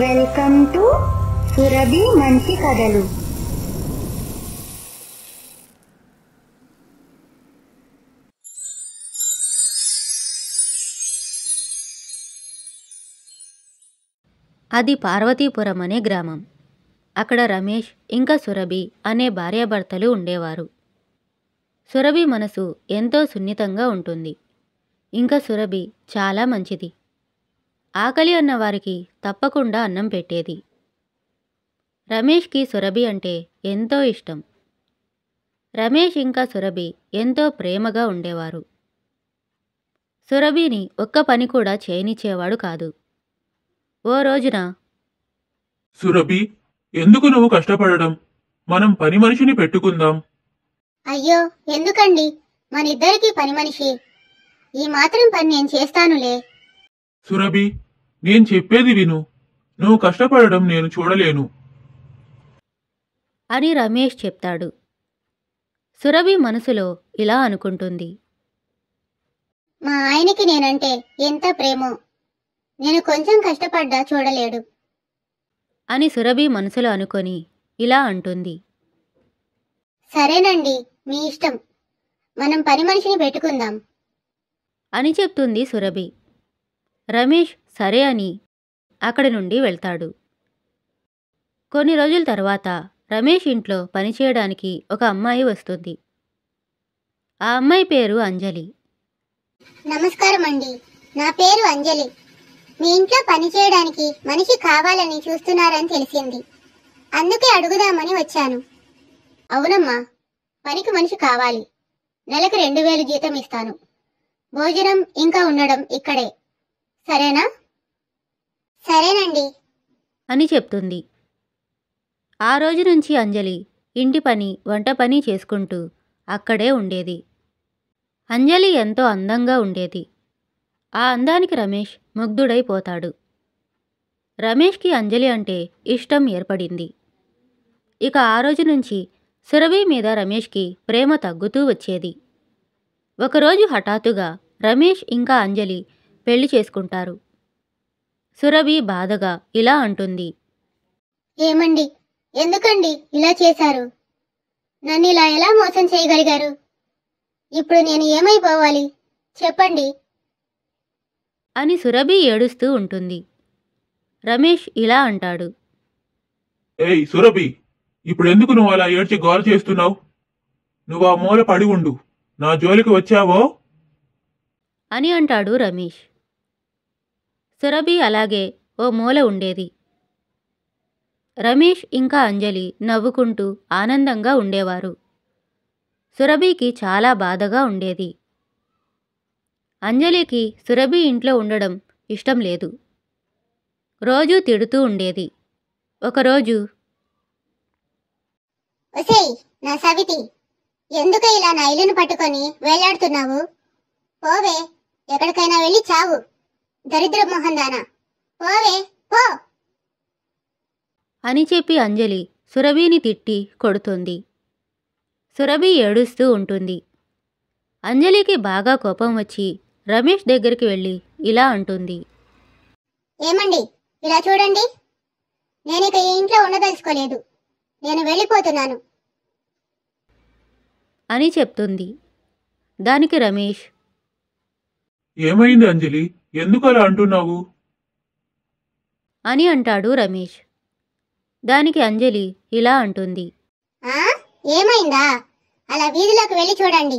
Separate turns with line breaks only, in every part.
welcome to Surabhi
మంచి కథలు
అది పార్వతీపురం అనే గ్రామం అక్కడ రమేష్ ఇంకా సురభి అనే భార్యాభర్తలు ఉండేవారు సురభి మనసు ఎంతో సున్నితంగా ఉంటుంది ఇంకా సురభి చాలా మంచిది ఆకలి అన్నవారికి తప్పకుండా అన్నం పెట్టేది రమేష్కి సురభి అంటే ఎంతో ఇష్టం రమేష్ ఇంకా సురభి ఎంతో ప్రేమగా ఉండేవారు సురభిని ఒక్క పని కూడా చేయనిచ్చేవాడు కాదు ఓ రోజున
సురభి ఎందుకు నువ్వు కష్టపడడం మనం పని మనిషిని పెట్టుకుందాం
అయ్యో ఎందుకండి మనిద్దరికి పని మనిషి ఈ మాత్రం పని నేను చేస్తానులే
సురభి నేను చెప్పేది విను నువ్వు కష్టపడడం నేను చూడలేను
అని రమేష్ చెప్తాడు సురభి మనసులో ఇలా అనుకుంటుంది మా ఆయనకి నేనంటే ఎంత ప్రేమో నేను కొంచెం కష్టపడ్డా చూడలేడు అని సురభి మనసులో అనుకొని ఇలా అంటుంది సరేనండి మీ ఇష్టం మనం పని మనిషిని పెట్టుకుందాం అని చెప్తుంది సురభి రమేష్ సరే అని అక్కడి నుండి వెళ్తాడు కొన్ని రోజుల తర్వాత రమేష్ ఇంట్లో పనిచేయడానికి ఒక అమ్మాయి వస్తుంది ఆ అమ్మాయి పేరు అంజలి నమస్కారం అండి నా పేరు అంజలి మీ ఇంట్లో పనిచేయడానికి మనిషి కావాలని చూస్తున్నారని తెలిసింది అందుకే అడుగుదామని వచ్చాను అవునమ్మా పనికి మనిషి కావాలి నెలకు రెండు వేలు జీతం ఇస్తాను భోజనం ఇంకా ఉండడం ఇక్కడే సరేనా చేయండి అని చెప్తుంది ఆ రోజు నుంచి అంజలి ఇంటి పని వంట పని చేసుకుంటూ అక్కడే ఉండేది అంజలి ఎంతో అందంగా ఉండేది ఆ అందానికి రమేష్ ముగ్ధుడైపోతాడు రమేష్కి అంజలి అంటే ఇష్టం ఏర్పడింది ఇక ఆ రోజు నుంచి సురభి మీద రమేష్కి ప్రేమ తగ్గుతూ వచ్చేది ఒకరోజు హఠాత్తుగా రమేష్ ఇంకా అంజలి పెళ్లి చేసుకుంటారు సురభి బాధగా ఇలా అంటుంది ఏమండి ఎందుకండి ఇలా చేశారు నన్ను ఇలా ఎలా మోసం చేయగలిగారు ఇప్పుడు నేను ఏమైపోవాలి చెప్పండి అని సురభి ఏడుస్తూ ఉంటుంది రమేష్ ఇలా అంటాడు
ఏయ్ సురభి ఇప్పుడు ఎందుకు నువ్వు అలా ఏడ్చి గోల చేస్తున్నావు నువ్వు ఆ మూల పడి ఉండు నా జోలికి వచ్చావో
అని అంటాడు రమేష్ సురభి అలాగే ఓ మూల ఉండేది రమేష్ ఇంకా అంజలి నవ్వుకుంటూ ఆనందంగా ఉండేవారు సురభికి చాలా బాధగా ఉండేది అంజలికి సురభి ఇంట్లో ఉండడం ఇష్టం లేదు రోజూ తిడుతూ ఉండేది ఒకరోజు నా సవితి ఎందుకు ఇలా నా ఇల్లును పట్టుకొని వేలాడుతున్నావు పోవే ఎక్కడికైనా వెళ్ళి చావు దరిద్ర మొహందానా పోవే పో అని చెప్పి అంజలి సురభిని తిట్టి కొడుతుంది సురభి ఏడుస్తూ ఉంటుంది అంజలికి బాగా కోపం వచ్చి రమేష్ దగ్గరికి వెళ్ళి ఇలా అంటుంది ఏమండి ఇలా చూడండి నేను ఇక ఈ ఇంట్లో ఉండదలుచుకోలేదు నేను వెళ్ళిపోతున్నాను అని చెప్తుంది దానికి రమేష్
ఏమైంది అంజలి ఎందుకు అలా అంటున్నావు
అని అంటాడు రమేష్ దానికి అంజలి ఇలా అంటుంది ఆ ఏమైందా అలా వీధిలోకి వెళ్ళి చూడండి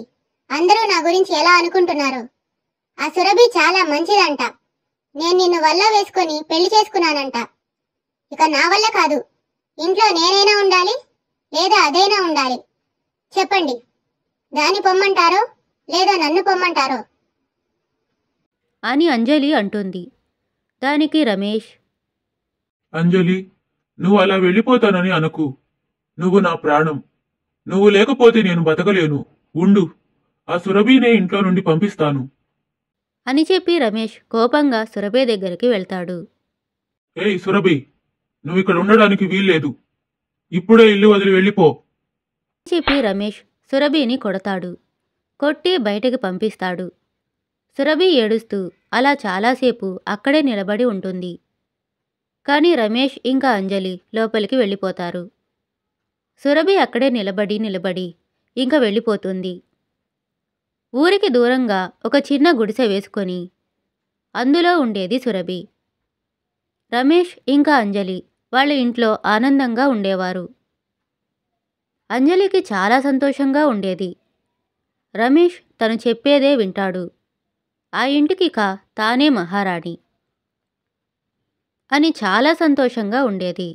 అందరూ నా గురించి ఎలా అనుకుంటున్నారు ఆ సురభి చాలా మంచిదంట నేను నిన్ను వల్ల వేసుకొని పెళ్లి చేసుకున్నానంట ఇక నా వల్ల కాదు ఇంట్లో నేనైనా ఉండాలి లేదా అదైనా ఉండాలి చెప్పండి దాన్ని పొమ్మంటారో లేదా నన్ను పొమ్మంటారో అని అంజలి అంటుంది దానికి రమేష్
అంజలి నువ్వు అలా వెళ్ళిపోతానని అనుకు నువ్వు నా ప్రాణం నువ్వు లేకపోతే నేను బతకలేను ఉండు ఆ సురభినే ఇంట్లో నుండి పంపిస్తాను
అని చెప్పి రమేష్ కోపంగా సురభి దగ్గరికి వెళ్తాడు
ఏయ్ సురభి నువ్వు ఇక్కడ ఉండడానికి వీల్లేదు ఇప్పుడే ఇల్లు వదిలి వెళ్ళిపో
చెప్పి రమేష్ సురభిని కొడతాడు కొట్టి బయటకు పంపిస్తాడు సురభి ఏడుస్తూ అలా చాలాసేపు అక్కడే నిలబడి ఉంటుంది కానీ రమేష్ ఇంకా అంజలి లోపలికి వెళ్ళిపోతారు సురభి అక్కడే నిలబడి నిలబడి ఇంకా వెళ్ళిపోతుంది ఊరికి దూరంగా ఒక చిన్న గుడిసె వేసుకొని అందులో ఉండేది సురభి రమేష్ ఇంకా అంజలి వాళ్ళ ఇంట్లో ఆనందంగా ఉండేవారు అంజలికి చాలా సంతోషంగా ఉండేది రమేష్ తను చెప్పేదే వింటాడు ఆ ఇంటికి కా తానే మహారాణి అని చాలా సంతోషంగా ఉండేది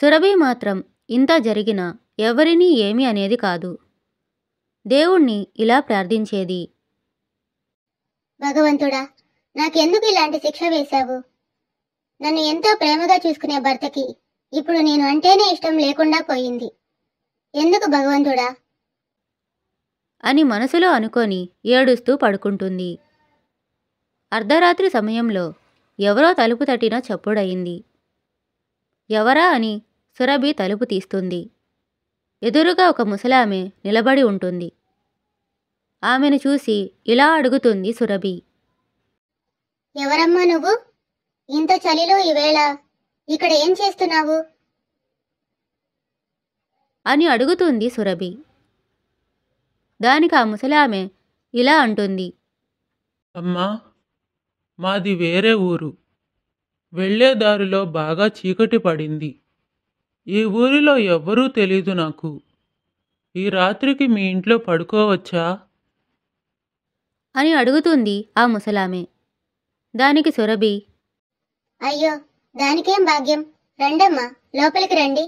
సురభి మాత్రం ఇంత జరిగినా ఎవరినీ ఏమి అనేది కాదు దేవుణ్ణి ఇలా ప్రార్థించేది భగవంతుడా నాకెందుకు ఇలాంటి శిక్ష వేశావు నన్ను ఎంతో ప్రేమగా చూసుకునే భర్తకి ఇప్పుడు నేను అంటేనే ఇష్టం లేకుండా పోయింది ఎందుకు భగవంతుడా అని మనసులో అనుకొని ఏడుస్తూ పడుకుంటుంది అర్ధరాత్రి సమయంలో ఎవరో తలుపు తట్టిన చప్పుడయింది ఎవరా అని సురభి తలుపు తీస్తుంది ఎదురుగా ఒక ముసలామె నిలబడి ఉంటుంది ఆమెను చూసి ఇలా అడుగుతుంది సురభి ఎవరమ్మా నువ్వు ఇంత చలిలో ఈవేళ ఇక్కడ ఏం చేస్తున్నావు అని అడుగుతుంది సురభి దానికి ఆ ముసలామె ఇలా అంటుంది
అమ్మా మాది వేరే ఊరు వెళ్ళే దారిలో బాగా చీకటి పడింది ఈ ఊరిలో ఎవ్వరూ తెలీదు నాకు ఈ రాత్రికి మీ ఇంట్లో పడుకోవచ్చా
అని అడుగుతుంది ఆ ముసలామె దానికి సురభి అయ్యో దానికేం భాగ్యం రండమ్మా లోపలికి రండి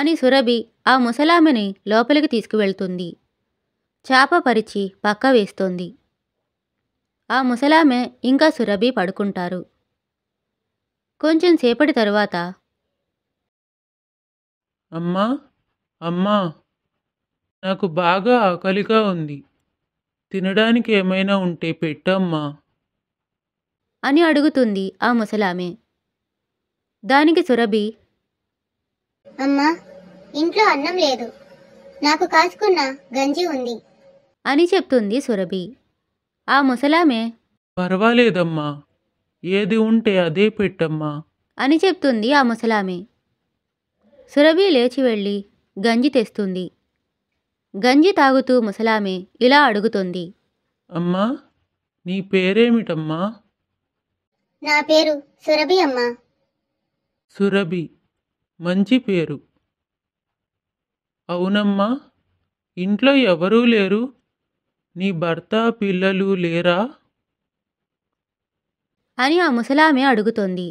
అని సురభి ఆ ముసలామెని లోపలికి తీసుకువెళ్తుంది చేప పరిచి పక్క వేస్తోంది ఆ ముసలామె ఇంకా సురభి పడుకుంటారు కొంచెం సేపటి తరువాత
అమ్మా అమ్మా నాకు బాగా ఆకలిగా ఉంది తినడానికి ఏమైనా ఉంటే పెట్టమ్మా
అని అడుగుతుంది ఆ ముసలామె దానికి సురభి అమ్మా ఇంట్లో అన్నం లేదు నాకు కాసుకున్న గంజి ఉంది అని చెప్తుంది సురభి ఆ ముసలామె
పర్వాలేదమ్మా ఏది ఉంటే అదే పెట్టమ్మా
అని చెప్తుంది ఆ ముసలామె సురభి లేచి వెళ్ళి గంజి తెస్తుంది గంజి తాగుతూ ముసలామె ఇలా అడుగుతుంది
అమ్మా నీ పేరేమిటమ్మా
నా పేరు సురభి అమ్మా
సురభి మంచి పేరు అవునమ్మా ఇంట్లో ఎవరూ లేరు నీ భర్త పిల్లలు లేరా
అని ఆ ముసలామె అడుగుతోంది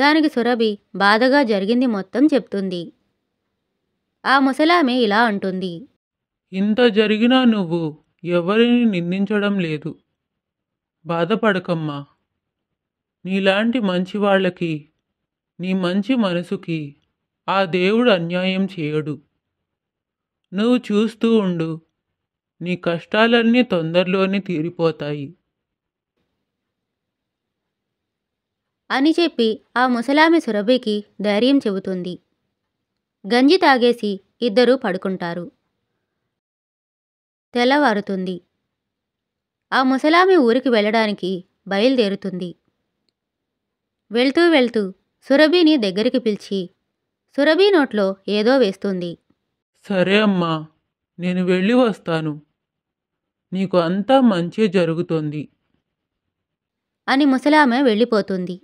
దానికి సురభి బాధగా జరిగింది మొత్తం చెప్తుంది ఆ ముసలామె ఇలా అంటుంది
ఇంత జరిగినా నువ్వు ఎవరిని నిందించడం లేదు బాధపడకమ్మా నీలాంటి మంచి వాళ్ళకి నీ మంచి మనసుకి ఆ దేవుడు అన్యాయం చేయడు నువ్వు చూస్తూ ఉండు నీ కష్టాలన్నీ తొందరలోనే తీరిపోతాయి
అని చెప్పి ఆ ముసలామె సురభికి ధైర్యం చెబుతుంది గంజి తాగేసి ఇద్దరూ పడుకుంటారు తెల్లవారుతుంది ఆ ముసలామె ఊరికి వెళ్ళడానికి బయలుదేరుతుంది వెళ్తూ వెళ్తూ సురభిని దగ్గరికి పిలిచి సురభి నోట్లో ఏదో వేస్తుంది
సరే అమ్మా నేను వెళ్ళి వస్తాను నీకు అంతా మంచి జరుగుతోంది
అని ముసలామె వెళ్ళిపోతుంది